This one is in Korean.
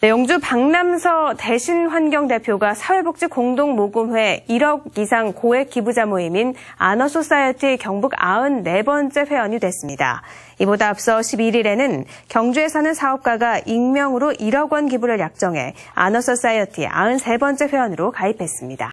네, 영주 박남서 대신환경대표가 사회복지공동모금회 1억 이상 고액 기부자 모임인 아너소사이어티 경북 94번째 회원이 됐습니다. 이보다 앞서 11일에는 경주에 사는 사업가가 익명으로 1억 원 기부를 약정해 아너소사이어티 93번째 회원으로 가입했습니다.